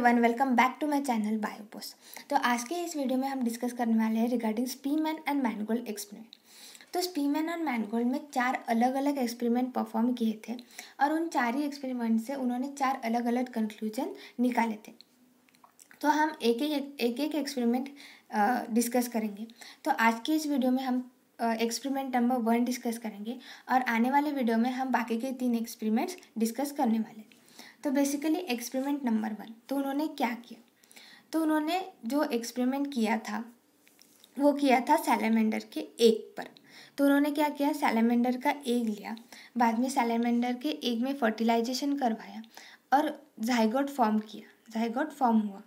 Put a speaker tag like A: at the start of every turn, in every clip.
A: everyone welcome back to my channel बायोपोस तो आज के इस वीडियो में हम डिस्कस करने वाले हैं regarding Spemann and Mangold experiment तो स्पीमैन एंड मैनगोल्ड में चार अलग अलग एक्सपेरिमेंट परफॉर्म किए थे और उन चार ही एक्सपेरिमेंट से उन्होंने चार अलग अलग कंक्लूजन निकाले थे तो हम एक एक एक एक एक्सपेरिमेंट डिस्कस करेंगे तो आज की इस वीडियो में हम एक्सपेरिमेंट नंबर वन डिस्कस करेंगे और आने वाले वीडियो में हम बाकी के तीन एक्सपेरिमेंट्स डिस्कस करने वाले तो बेसिकली एक्सपेरिमेंट नंबर वन तो उन्होंने क्या किया तो उन्होंने जो एक्सपेरिमेंट किया था वो किया था सैलेमेंडर के एक पर तो उन्होंने क्या किया सैलेमेंडर का एग लिया बाद में सैलेमेंडर के एग में फर्टिलाइजेशन करवाया और जाइगोट फॉर्म किया जाइगोट फॉर्म हुआ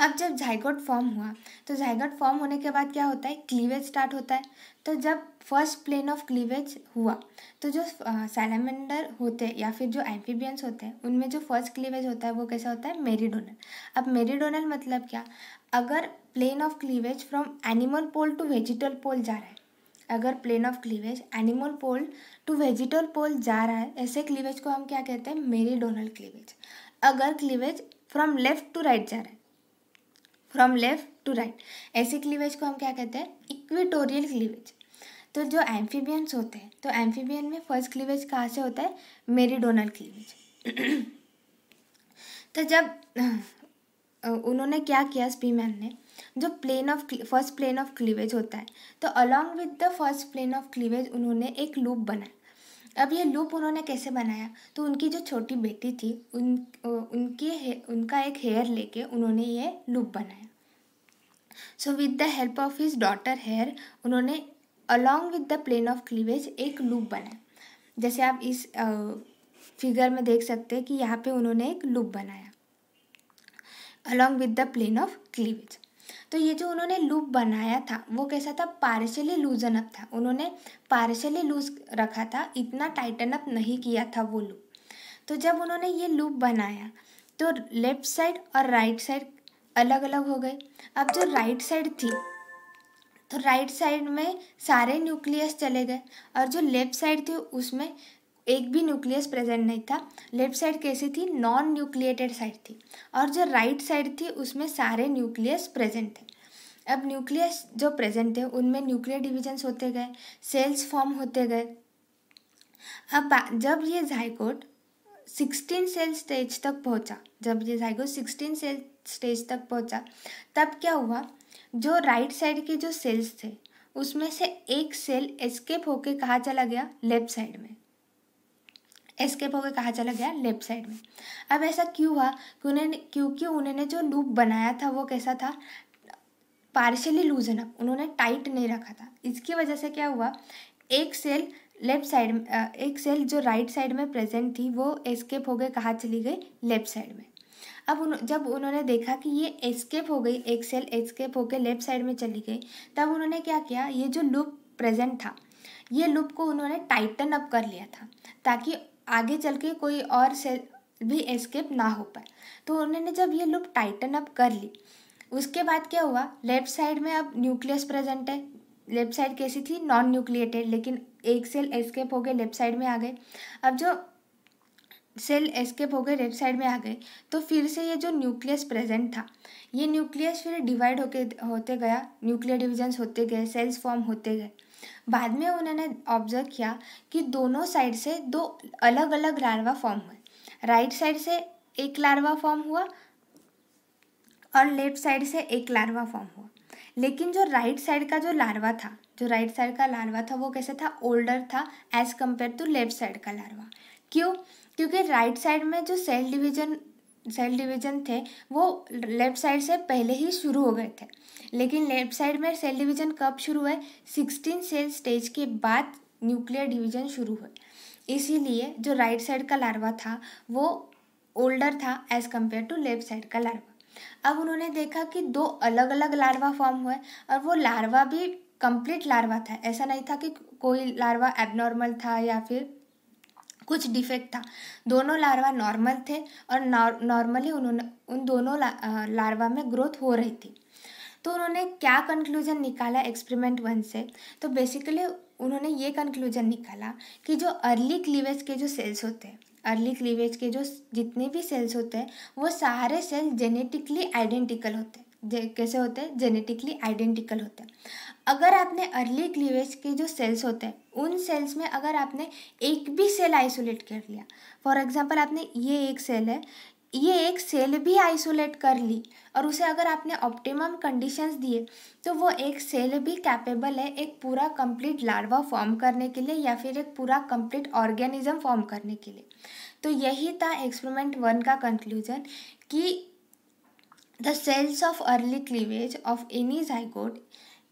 A: अब जब जाइगोट फॉर्म हुआ तो जाइगोट फॉर्म होने के बाद क्या होता है क्लीवेज स्टार्ट होता है तो जब फर्स्ट प्लेन ऑफ क्लीवेज हुआ तो जो सैलमेंडर होते हैं या फिर जो एम्फीबियंस होते हैं उनमें जो फर्स्ट क्लीवेज होता है वो कैसा होता है मेरीडोनल अब मेरीडोनल मतलब क्या अगर plane of cleavage from animal pole to vegetal pole जा रहा है अगर plane of cleavage animal pole to vegetal pole जा रहा है ऐसे क्लीवेज को हम क्या कहते हैं मेरीडोनल क्लीवेज अगर cleavage from left to right जा रहा है फ्रॉम लेफ्ट टू राइट ऐसे क्लीवेज को हम क्या कहते हैं इक्वेटोरियल क्लीवेज तो जो एम्फीबियंस होते हैं तो एम्फीबियन में फर्स्ट क्लीवेज कहाँ से होता है मेरीडोनल क्लीवेज तो जब उन्होंने क्या किया स्पीमैन ने जो plane of first plane of cleavage होता है तो along with the first plane of cleavage उन्होंने एक लूप बनाया अब ये लूप उन्होंने कैसे बनाया तो उनकी जो छोटी बेटी थी उन उनके हे, उनका एक हेयर लेके उन्होंने ये लूप बनाया so with the help of his daughter hair उन्होंने along with the plane of cleavage एक लूप बनाया जैसे आप इस फिगर में देख सकते हैं कि यहाँ पे उन्होंने एक लूप बनाया along with the plane of cleavage तो ये जो उन्होंने लूप बनाया था वो कैसा था पार्शली लूजन अप था उन्होंने पार्शली लूज रखा था इतना टाइटन अप नहीं किया था वो लूप तो जब उन्होंने ये लूप बनाया तो लेफ्ट साइड और राइट साइड अलग अलग हो गए अब जो राइट साइड थी तो राइट साइड में सारे न्यूक्लियस चले गए और जो लेफ्ट साइड थी उसमें एक भी न्यूक्लियस प्रेजेंट नहीं था लेफ्ट साइड कैसी थी नॉन न्यूक्लिएटेड साइड थी और जो राइट right साइड थी उसमें सारे न्यूक्लियस प्रेजेंट थे अब न्यूक्लियस जो प्रेजेंट थे उनमें न्यूक्लियर डिविजन्स होते गए सेल्स फॉर्म होते गए अब जब ये जायकोट सिक्सटीन सेल स्टेज तक पहुंचा जब ये झाइकोट सिक्सटीन सेल स्टेज तक पहुंचा तब क्या हुआ जो राइट right साइड के जो सेल्स थे उसमें से एक सेल एस्केप होके कहाँ चला गया लेफ्ट साइड में एस्केप होकर कहा चला गया लेफ्ट साइड में अब ऐसा क्यों हुआ कि उन्होंने क्योंकि उन्होंने जो लूप बनाया था वो कैसा था पार्शली लूजन अप उन्होंने टाइट नहीं रखा था इसकी वजह से क्या हुआ एक सेल लेफ्ट साइड एक सेल जो राइट साइड में प्रेजेंट थी वो एस्केप हो गए कहाँ चली गई लेफ्ट साइड में अब उन जब उन्होंने देखा कि ये एस्केप हो गई एक सेल एस्केप होकर लेफ्ट साइड में चली गई तब उन्होंने क्या किया ये जो लूप प्रेजेंट था ये लूप को उन्होंने टाइटन अप कर लिया था ताकि आगे चल के कोई और से भी एस्केप ना हो पाए तो उन्होंने जब ये लूप टाइटन अप कर ली उसके बाद क्या हुआ लेफ्ट साइड में अब न्यूक्लियस प्रेजेंट है लेफ्ट साइड कैसी थी नॉन न्यूक्लिएटेड लेकिन एक सेल एस्केप हो गए लेफ्ट साइड में आ गए अब जो सेल एस्केप हो गए लेफ्ट साइड में आ गए तो फिर से ये जो न्यूक्लियस प्रेजेंट था ये न्यूक्लियस फिर डिवाइड होके होते गया न्यूक्लियर डिविजन्स होते गए सेल्स फॉर्म होते गए बाद में उन्होंने ऑब्जर्व किया कि दोनों साइड से दो अलग अलग लार्वा फॉर्म हुए राइट साइड से एक लार्वा फॉर्म हुआ और लेफ्ट साइड से एक लार्वा फॉर्म हुआ लेकिन जो राइट साइड का जो लार्वा था जो राइट साइड का लार्वा था वो कैसे था ओल्डर था age compare to left side का लार्वा क्यों क्योंकि राइट साइड में जो सेल डिवीजन सेल डिवीजन थे वो लेफ्ट साइड से पहले ही शुरू हो गए थे लेकिन लेफ्ट साइड में सेल डिवीजन कब शुरू हुए सिक्सटीन सेल स्टेज के बाद न्यूक्लियर डिवीजन शुरू हुए इसीलिए जो राइट साइड का लार्वा था वो ओल्डर था age compare to left side का लार्वा अब उन्होंने देखा कि दो अलग अलग लार्वा फॉर्म हुए और वो लार्वा भी कंप्लीट लार्वा था ऐसा नहीं था कि कोई लार्वा एबनॉर्मल था या फिर कुछ डिफेक्ट था दोनों लार्वा नॉर्मल थे और नॉर्मली उन्होंने उन दोनों ला, लार्वा में ग्रोथ हो रही थी तो उन्होंने क्या कंक्लूजन निकाला एक्सपेरिमेंट वन से तो बेसिकली उन्होंने ये कंक्लूजन निकाला कि जो अर्ली क्लीवेज के जो सेल्स होते हैं अर्ली क्लीवेज के जो जितने भी सेल्स होते हैं वो सारे सेल्स जेनेटिकली आइडेंटिकल होते हैं कैसे होते हैं जेनेटिकली आइडेंटिकल होते हैं अगर आपने अर्ली क्लीवेज के जो सेल्स होते हैं उन सेल्स में अगर आपने एक भी सेल आइसोलेट कर लिया फॉर एग्जांपल आपने ये एक सेल है ये एक सेल भी आइसोलेट कर ली और उसे अगर आपने ऑप्टिमम कंडीशंस दिए तो वो एक सेल भी कैपेबल है एक पूरा कंप्लीट लार्वा फॉर्म करने के लिए या फिर एक पूरा कंप्लीट ऑर्गेनिज्म फॉर्म करने के लिए तो यही था एक्सपेरिमेंट वन का कंक्लूजन कि The cells of early cleavage of any zygote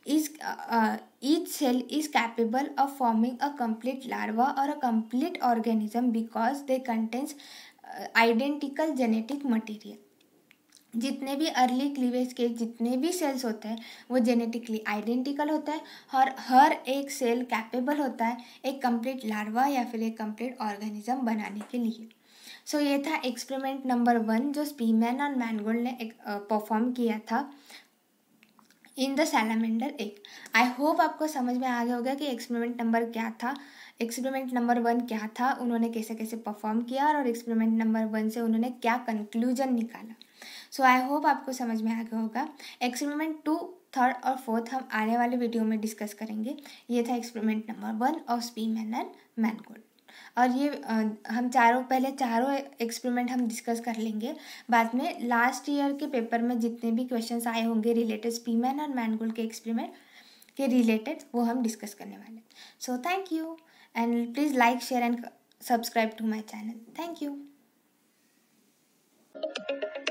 A: is uh, each cell is capable of forming a complete larva or a complete organism because they contains uh, identical genetic material जितने भी early cleavage के जितने भी sales होते हैं वो genetically identical होता है और हर एक सेल कैपेबल होता है एक कंप्लीट लार्वा या फिर एक कंप्लीट ऑर्गेनिज्म बनाने के लिए सो so, ये था एक्सपेरिमेंट नंबर वन जो स्पीमैन और मैनगोल्ड ने परफॉर्म किया था इन द सैलामेंडर एक आई होप आपको समझ में आ गया होगा कि एक्सपेरिमेंट नंबर क्या था एक्सपेरिमेंट नंबर वन क्या था उन्होंने कैसे कैसे परफॉर्म किया और एक्सपेरिमेंट नंबर वन से उन्होंने क्या कंक्लूजन निकाला सो आई होप आपको समझ में आ गया होगा एक्सपेरिमेंट टू थर्ड और फोर्थ हम आने वाले वीडियो में डिस्कस करेंगे ये था experiment number one of Spemann and Mangold और ये हम चारों पहले चारों एक्सपेरिमेंट हम डिस्कस कर लेंगे बाद में लास्ट ईयर के पेपर में जितने भी क्वेश्चंस आए होंगे रिलेटेड पीमैन और मैनगोल के एक्सपेरिमेंट के रिलेटेड वो हम डिस्कस करने वाले so thank you and please like share and subscribe to my channel thank you